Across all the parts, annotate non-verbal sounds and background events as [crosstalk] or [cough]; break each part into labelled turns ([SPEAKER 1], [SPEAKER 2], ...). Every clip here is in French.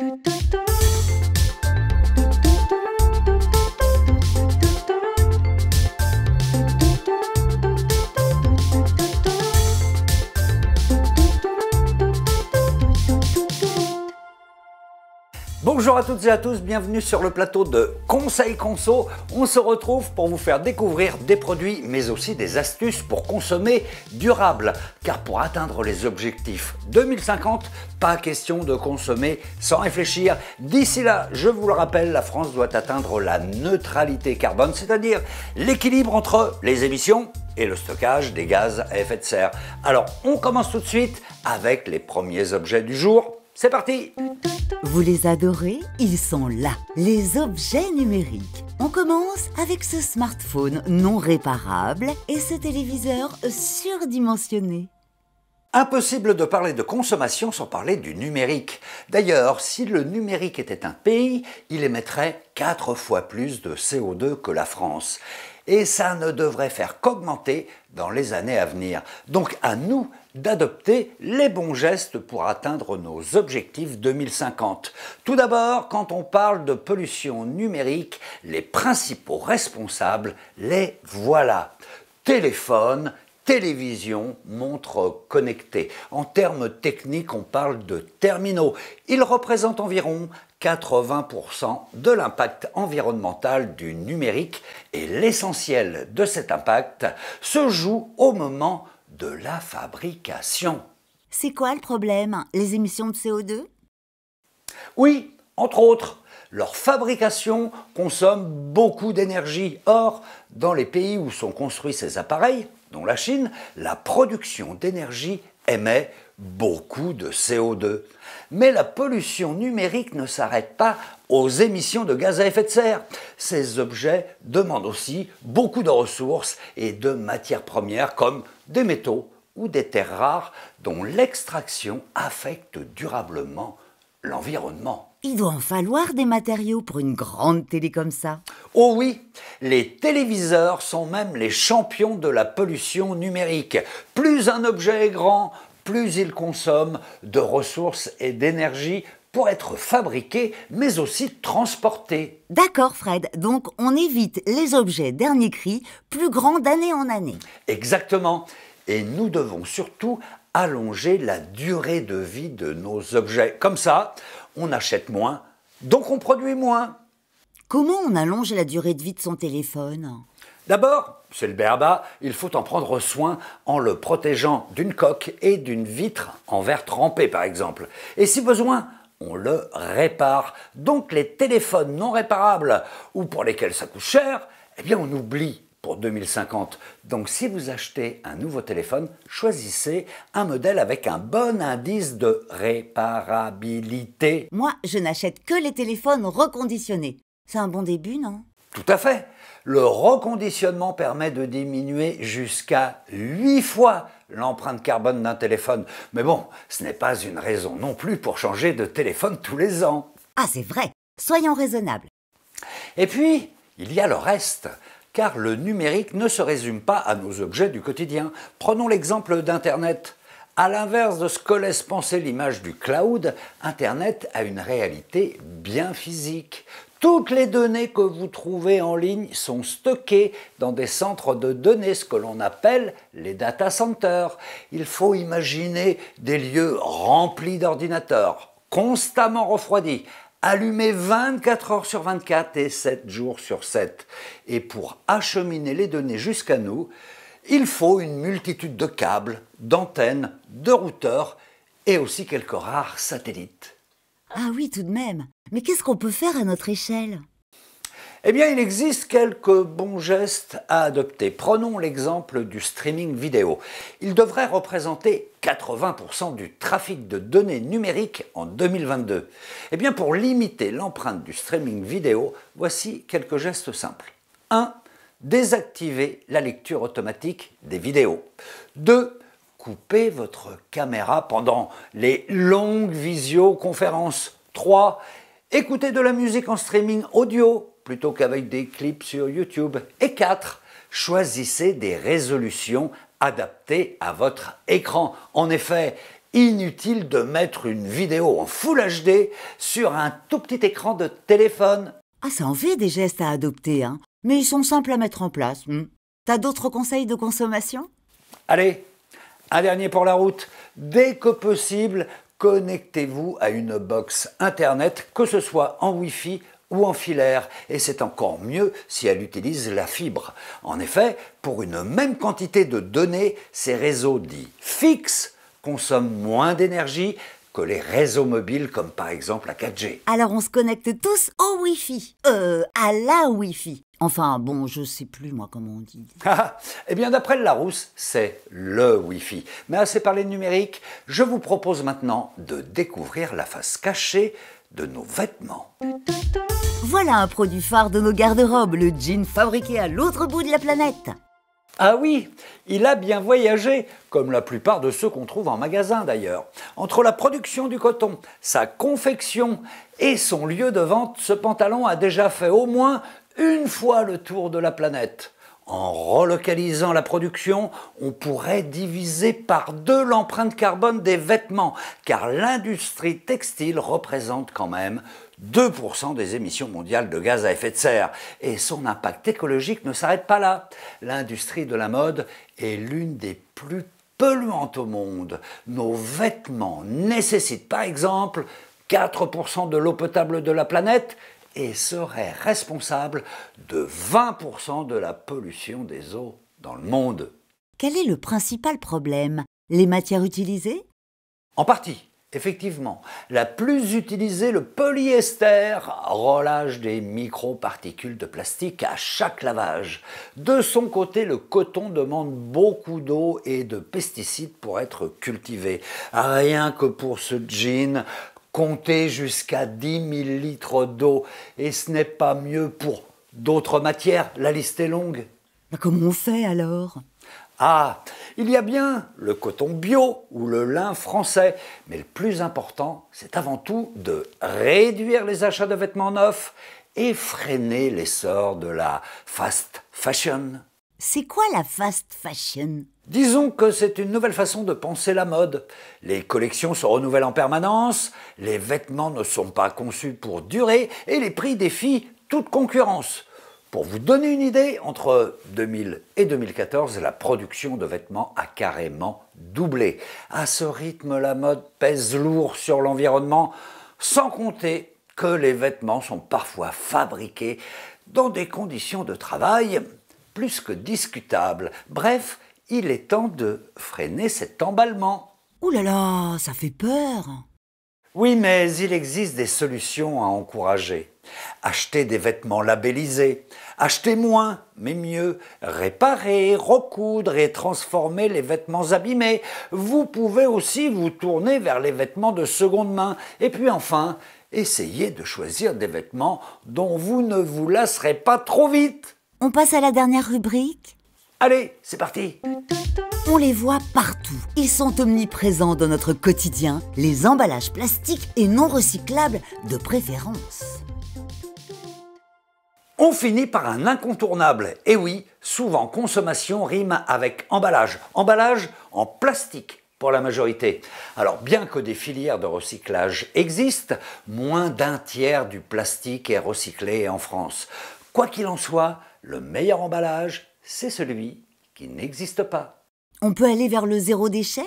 [SPEAKER 1] do, do, do. Bonjour à toutes et à tous, bienvenue sur le plateau de Conseil Conso. On se retrouve pour vous faire découvrir des produits mais aussi des astuces pour consommer durable. Car pour atteindre les objectifs 2050, pas question de consommer sans réfléchir. D'ici là, je vous le rappelle, la France doit atteindre la neutralité carbone, c'est-à-dire l'équilibre entre les émissions et le stockage des gaz à effet de serre. Alors on commence tout de suite avec les premiers objets du jour c'est parti
[SPEAKER 2] Vous les adorez Ils sont là, les objets numériques. On commence avec ce smartphone non réparable et ce téléviseur surdimensionné.
[SPEAKER 1] Impossible de parler de consommation sans parler du numérique. D'ailleurs, si le numérique était un pays, il émettrait 4 fois plus de CO2 que la France. Et ça ne devrait faire qu'augmenter dans les années à venir. Donc à nous d'adopter les bons gestes pour atteindre nos objectifs 2050. Tout d'abord, quand on parle de pollution numérique, les principaux responsables, les voilà. Téléphone, télévision, montre connectées. En termes techniques, on parle de terminaux. Ils représentent environ 80% de l'impact environnemental du numérique et l'essentiel de cet impact se joue au moment de la fabrication.
[SPEAKER 2] C'est quoi le problème Les émissions de CO2
[SPEAKER 1] Oui, entre autres. Leur fabrication consomme beaucoup d'énergie. Or, dans les pays où sont construits ces appareils, dont la Chine, la production d'énergie émet beaucoup de CO2. Mais la pollution numérique ne s'arrête pas aux émissions de gaz à effet de serre. Ces objets demandent aussi beaucoup de ressources et de matières premières comme des métaux ou des terres rares dont l'extraction affecte durablement l'environnement.
[SPEAKER 2] Il doit en falloir des matériaux pour une grande télé comme ça. Oh oui,
[SPEAKER 1] les téléviseurs sont même les champions de la pollution numérique. Plus un objet est grand, plus il consomme de ressources et d'énergie pour être
[SPEAKER 2] fabriqués, mais aussi transportés. D'accord Fred, donc on évite les objets dernier cri plus grands d'année en année. Exactement, et nous devons
[SPEAKER 1] surtout allonger la durée de vie de nos objets. Comme ça, on achète moins, donc on produit moins.
[SPEAKER 2] Comment on allonge la durée de vie de son téléphone
[SPEAKER 1] D'abord, c'est le berba, il faut en prendre soin en le protégeant d'une coque et d'une vitre en verre trempé par exemple. Et si besoin, on le répare. Donc les téléphones non réparables ou pour lesquels ça coûte cher, eh bien on oublie pour 2050. Donc si vous achetez un nouveau téléphone, choisissez
[SPEAKER 2] un modèle avec un bon indice de réparabilité. Moi, je n'achète que les téléphones reconditionnés. C'est un bon début, non Tout à fait. Le
[SPEAKER 1] reconditionnement permet de diminuer jusqu'à 8 fois l'empreinte carbone d'un téléphone. Mais bon, ce n'est pas une raison non plus pour changer de téléphone tous les ans. Ah, c'est vrai, soyons raisonnables. Et puis, il y a le reste car le numérique ne se résume pas à nos objets du quotidien. Prenons l'exemple d'Internet. À l'inverse de ce que laisse penser l'image du cloud, Internet a une réalité bien physique. Toutes les données que vous trouvez en ligne sont stockées dans des centres de données, ce que l'on appelle les data centers. Il faut imaginer des lieux remplis d'ordinateurs, constamment refroidis, allumés 24 heures sur 24 et 7 jours sur 7. Et pour acheminer les données jusqu'à nous, il faut une multitude de câbles, d'antennes, de routeurs et aussi quelques rares satellites.
[SPEAKER 2] Ah oui, tout de même. Mais qu'est-ce qu'on peut faire à notre échelle eh bien, il existe quelques bons
[SPEAKER 1] gestes à adopter. Prenons l'exemple du streaming vidéo. Il devrait représenter 80% du trafic de données numériques en 2022. Eh bien, pour limiter l'empreinte du streaming vidéo, voici quelques gestes simples. 1. Désactiver la lecture automatique des vidéos. 2 coupez votre caméra pendant les longues visioconférences. 3. Écoutez de la musique en streaming audio plutôt qu'avec des clips sur YouTube. Et 4. Choisissez des résolutions adaptées à votre écran. En effet, inutile de mettre une vidéo en Full HD sur
[SPEAKER 2] un tout petit écran de téléphone. Ah, ça en fait des gestes à adopter, hein. Mais ils sont simples à mettre en place. Hmm. T'as d'autres conseils de consommation Allez, un dernier
[SPEAKER 1] pour la route, dès que possible, connectez-vous à une box Internet, que ce soit en Wi-Fi ou en filaire, et c'est encore mieux si elle utilise la fibre. En effet, pour une même quantité de données, ces réseaux dits fixes consomment moins d'énergie, que les réseaux mobiles comme par exemple la 4G.
[SPEAKER 2] Alors on se connecte tous au Wi-Fi. Euh, à la Wi-Fi. Enfin bon, je sais plus moi comment on dit.
[SPEAKER 1] [laughs] Ah, ah. eh bien d'après Larousse, c'est le Wi-Fi. Mais assez parlé de numérique, je vous propose maintenant de découvrir la face cachée de
[SPEAKER 2] nos vêtements. Voilà un produit phare de nos garde-robes, le jean fabriqué à l'autre bout de la planète. Ah oui, il a bien voyagé, comme la plupart de
[SPEAKER 1] ceux qu'on trouve en magasin d'ailleurs. Entre la production du coton, sa confection et son lieu de vente, ce pantalon a déjà fait au moins une fois le tour de la planète. En relocalisant la production, on pourrait diviser par deux l'empreinte carbone des vêtements, car l'industrie textile représente quand même 2% des émissions mondiales de gaz à effet de serre. Et son impact écologique ne s'arrête pas là. L'industrie de la mode est l'une des plus polluantes au monde. Nos vêtements nécessitent par exemple 4% de l'eau potable de la planète et serait responsable de 20% de la pollution des eaux dans le monde.
[SPEAKER 2] Quel est le principal problème Les matières utilisées En partie. Effectivement, la plus utilisée, le
[SPEAKER 1] polyester, relâche des microparticules de plastique à chaque lavage. De son côté, le coton demande beaucoup d'eau et de pesticides pour être cultivé. Rien que pour ce jean, compter jusqu'à 10 000 litres d'eau. Et ce n'est pas mieux pour d'autres matières. La liste est
[SPEAKER 2] longue. Mais bah, comment on fait alors
[SPEAKER 1] Ah, il y a bien le coton bio ou le lin français. Mais le plus important, c'est avant tout de
[SPEAKER 2] réduire
[SPEAKER 1] les achats de vêtements neufs et freiner l'essor de la fast fashion. C'est quoi la fast fashion Disons que c'est une nouvelle façon de penser la mode. Les collections se renouvellent en permanence, les vêtements ne sont pas conçus pour durer et les prix défient toute concurrence. Pour vous donner une idée, entre 2000 et 2014, la production de vêtements a carrément doublé. À ce rythme, la mode pèse lourd sur l'environnement, sans compter que les vêtements sont parfois fabriqués dans des conditions de travail plus que discutable. Bref, il est temps de freiner cet
[SPEAKER 2] emballement. Ouh là là, ça fait peur.
[SPEAKER 1] Oui, mais il existe des solutions à encourager. Achetez des vêtements labellisés, Achetez moins, mais mieux, réparer, recoudre et transformer les vêtements abîmés. Vous pouvez aussi vous tourner vers les vêtements de seconde main. Et puis enfin, essayez de choisir des vêtements dont vous ne vous lasserez pas trop vite. On passe à la
[SPEAKER 2] dernière rubrique Allez, c'est parti On les voit partout. Ils sont omniprésents dans notre quotidien, les emballages plastiques et non recyclables de préférence. On finit par un incontournable.
[SPEAKER 1] Et eh oui, souvent consommation rime avec emballage. Emballage en plastique pour la majorité. Alors bien que des filières de recyclage existent, moins d'un tiers du plastique est recyclé en France. Quoi qu'il en soit, le meilleur emballage, c'est celui qui n'existe pas.
[SPEAKER 2] On peut aller vers le zéro déchet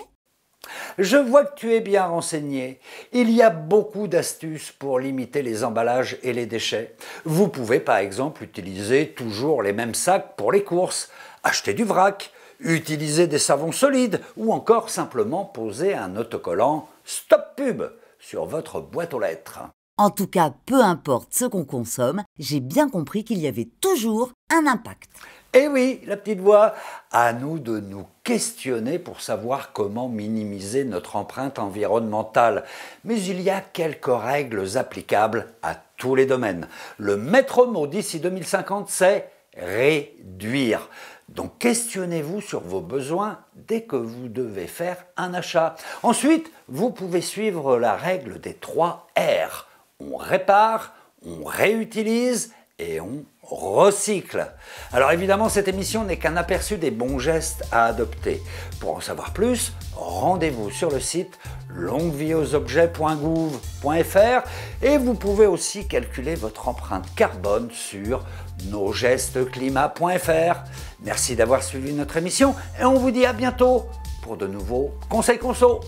[SPEAKER 1] je vois que tu es bien renseigné. Il y a beaucoup d'astuces pour limiter les emballages et les déchets. Vous pouvez par exemple utiliser toujours les mêmes sacs pour les courses, acheter du vrac, utiliser des savons solides ou encore simplement poser un autocollant Stop Pub sur votre boîte aux lettres.
[SPEAKER 2] En tout cas, peu importe ce qu'on consomme, j'ai bien compris qu'il y avait toujours un impact. Eh oui, la petite voix, à nous de nous questionner pour savoir comment
[SPEAKER 1] minimiser notre empreinte environnementale. Mais il y a quelques règles applicables à tous les domaines. Le maître mot d'ici 2050, c'est réduire. Donc questionnez-vous sur vos besoins dès que vous devez faire un achat. Ensuite, vous pouvez suivre la règle des 3 R on répare, on réutilise et on recycle. Alors évidemment, cette émission n'est qu'un aperçu des bons gestes à adopter. Pour en savoir plus, rendez-vous sur le site longuevieauxobjets.gouv.fr et vous pouvez aussi calculer votre empreinte carbone sur nosgestesclimat.fr. Merci d'avoir suivi notre émission et on vous dit à bientôt pour de nouveaux conseils conso.